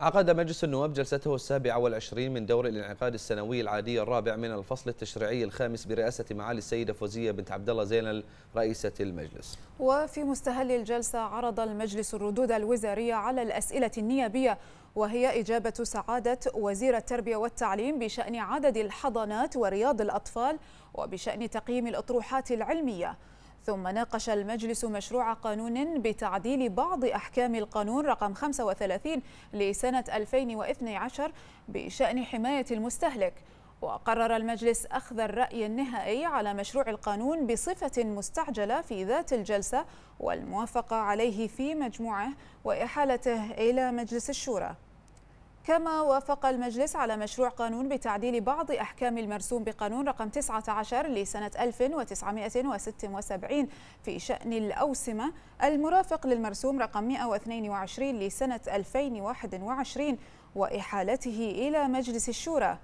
عقد مجلس النواب جلسته السابعة والعشرين من دور الانعقاد السنوي العادي الرابع من الفصل التشريعي الخامس برئاسة معالي السيدة فوزية بنت عبد الله زينل رئيسة المجلس وفي مستهل الجلسة عرض المجلس الردود الوزارية على الأسئلة النيابية وهي إجابة سعادة وزير التربية والتعليم بشأن عدد الحضانات ورياض الأطفال وبشأن تقييم الأطروحات العلمية ثم ناقش المجلس مشروع قانون بتعديل بعض أحكام القانون رقم 35 لسنة 2012 بشأن حماية المستهلك وقرر المجلس أخذ الرأي النهائي على مشروع القانون بصفة مستعجلة في ذات الجلسة والموافقة عليه في مجموعه وإحالته إلى مجلس الشورى كما وافق المجلس على مشروع قانون بتعديل بعض أحكام المرسوم بقانون رقم 19 لسنة 1976 في شأن الأوسمة المرافق للمرسوم رقم 122 لسنة 2021 وإحالته إلى مجلس الشورى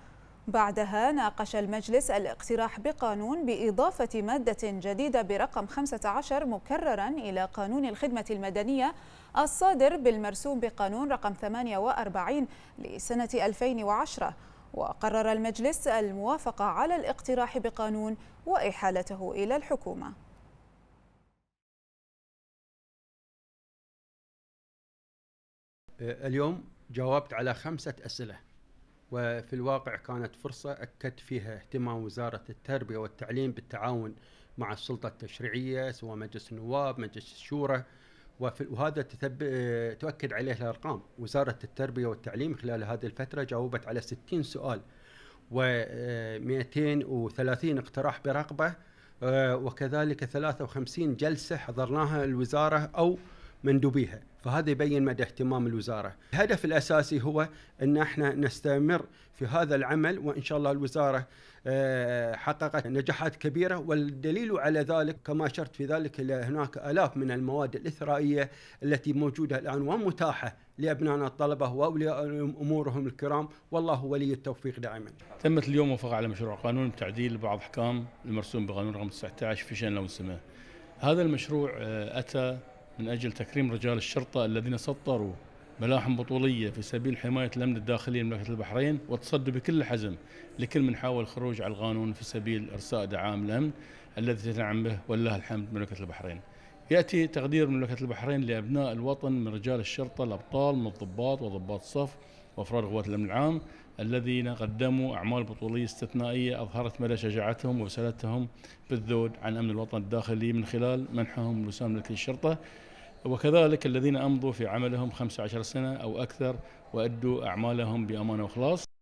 بعدها ناقش المجلس الاقتراح بقانون بإضافة مادة جديدة برقم 15 مكررا إلى قانون الخدمة المدنية الصادر بالمرسوم بقانون رقم 48 لسنة 2010 وقرر المجلس الموافقة على الاقتراح بقانون وإحالته إلى الحكومة اليوم جاوبت على خمسة أسئلة وفي الواقع كانت فرصة أكدت فيها اهتمام وزارة التربية والتعليم بالتعاون مع السلطة التشريعية سواء مجلس النواب مجلس الشورى وهذا تتب... آه، تؤكد عليه الأرقام وزارة التربية والتعليم خلال هذه الفترة جاوبت على 60 سؤال و 230 آه، اقتراح برغبة آه، وكذلك 53 جلسة حضرناها الوزارة أو مندوبيها فهذا يبين مدى اهتمام الوزاره الهدف الاساسي هو ان احنا نستمر في هذا العمل وان شاء الله الوزاره آه، حققت نجاحات كبيره والدليل على ذلك كما اشرت في ذلك هناك الاف من المواد الاثرائيه التي موجوده الان ومتاحه لابنائنا الطلبه واولياء امورهم الكرام والله ولي التوفيق دائما. تمت اليوم موافقه على مشروع قانون بتعديل بعض احكام المرسوم بقانون رقم 19 في شان لون هذا المشروع آه، اتى من أجل تكريم رجال الشرطة الذين سطروا ملاحم بطولية في سبيل حماية الأمن الداخلي لمملكة البحرين وتصدوا بكل حزم لكل من حاول الخروج على القانون في سبيل إرساء دعام الأمن الذي تنعم به ولله الحمد مملكة البحرين يأتي تقدير مملكة البحرين لأبناء الوطن من رجال الشرطة الأبطال من الضباط وضباط الصف وافراد قوات الامن العام الذين قدموا اعمال بطوليه استثنائيه اظهرت مدى شجاعتهم وسلتهم بالذود عن امن الوطن الداخلي من خلال منحهم وسام ملكي الشرطه وكذلك الذين امضوا في عملهم 15 سنه او اكثر وادوا اعمالهم بامانه واخلاص